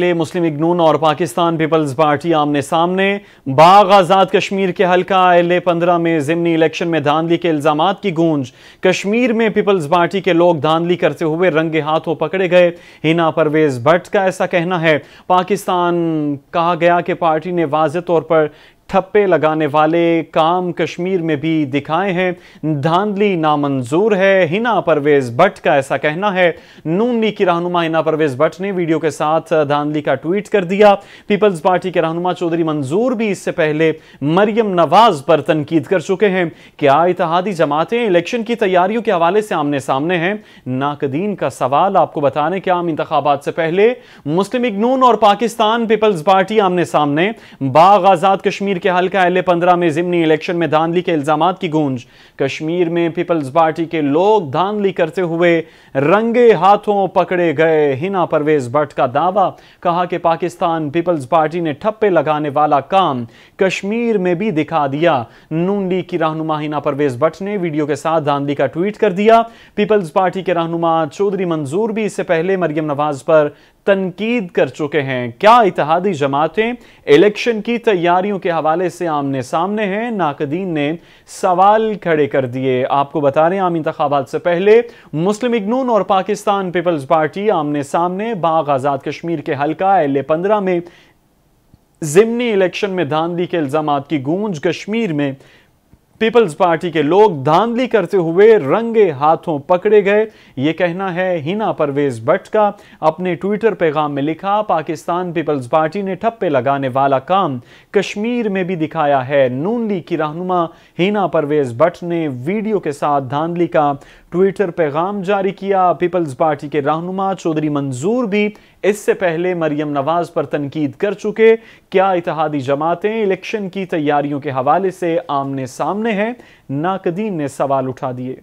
लिए मुस्लिम इग्नून और Pakistan peoples party आमने सामने बाग आज़ाद कश्मीर के हल्का एल ए पंद्रह में जिमनी इलेक्शन में धांधली के इल्ज़ाम की गूंज कश्मीर में पीपल्स पार्टी के लोग धांधली करते हुए रंगे हाथों पकड़े गए हिना परवेज भट्ट का ऐसा कहना है पाकिस्तान कहा गया कि पार्टी ने वाज तौर पर ठप्पे लगाने वाले काम कश्मीर में भी दिखाए हैं धांधली नामंजूर है हिना परवेज भट्ट का ऐसा कहना है नून लीग की रहनुमा हिना परवेज भट्ट ने वीडियो के साथ धांधली का ट्वीट कर दिया पीपल्स पार्टी के रहनुमा चौधरी मंजूर भी इससे पहले मरियम नवाज पर तनकीद कर चुके हैं क्या इतिहादी जमातें इलेक्शन की तैयारियों के हवाले से आमने सामने हैं नाकदीन का सवाल आपको बताने के आम इंतबात से पहले मुस्लिम इग्नून और पाकिस्तान पीपल्स पार्टी आमने सामने बाग आजाद कश्मीर कश्मीर के हल्का एल पंद्रह में जिमनी इलेक्शन में धांधली के इल्जाम की गूंज कश्मीर में पीपल्स पार्टी के लोग धांधली करते हुए रंगे हाथों पकड़े गए हिना परवेज भट्ट का दावा कहा कि पाकिस्तान पीपल्स पार्टी ने ठप्पे लगाने वाला काम कश्मीर में भी दिखा दिया नूंडी की रहनुमा हिना परवेज भट्ट ने वीडियो के साथ धांधली का ट्वीट कर दिया पीपल्स पार्टी के रहनुमा चौधरी मंजूर भी इससे पहले मरियम नवाज पर तनकीद कर चुके हैं क्या इतिहादी जमातें इलेक्शन की तैयारियों के हवाले से आमने सामने हैं नाकदीन ने सवाल खड़े कर दिए आपको बता रहे हैं आम इंतबात से पहले मुस्लिम इग्नून और पाकिस्तान पीपल्स पार्टी आमने सामने बाग आज़ाद कश्मीर के हल्का एल ए पंद्रह में जिमनी इलेक्शन में धांधली के इल्जाम की गूंज कश्मीर में पीपल्स पार्टी के लोग धांधली करते हुए रंगे हाथों पकड़े गए ये कहना है हिना परवेज भट्ट का अपने ट्विटर पैगाम में लिखा पाकिस्तान पीपल्स पार्टी ने ठप्पे लगाने वाला काम कश्मीर में भी दिखाया है नून लीग की रहनुमा हिना परवेज भट्ट ने वीडियो के साथ धांधली का ट्विटर पैगाम जारी किया पीपल्स पार्टी के रहनुमा चौधरी मंजूर भी इससे पहले मरियम नवाज पर तनकीद कर चुके क्या इतिहादी जमातें इलेक्शन की तैयारियों के हवाले से आमने सामने हैं नाकदीन ने सवाल उठा दिए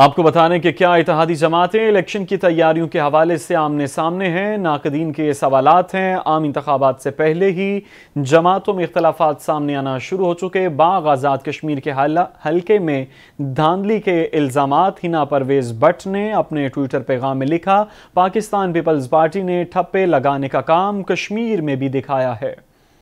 आपको बताने कि क्या इतिहादी जमातें इलेक्शन की तैयारियों के हवाले से आमने सामने हैं नाकदीन के सवाल हैं आम इंतबात से पहले ही जमातों में इख्तलाफा सामने आना शुरू हो चुके बाग आज़ाद कश्मीर के हल्के में धांधली के इल्ज़ाम हिना परवेज़ भट्ट ने अपने ट्विटर पैगाम में लिखा पाकिस्तान पीपल्स पार्टी ने ठप्पे लगाने का काम कश्मीर में भी दिखाया है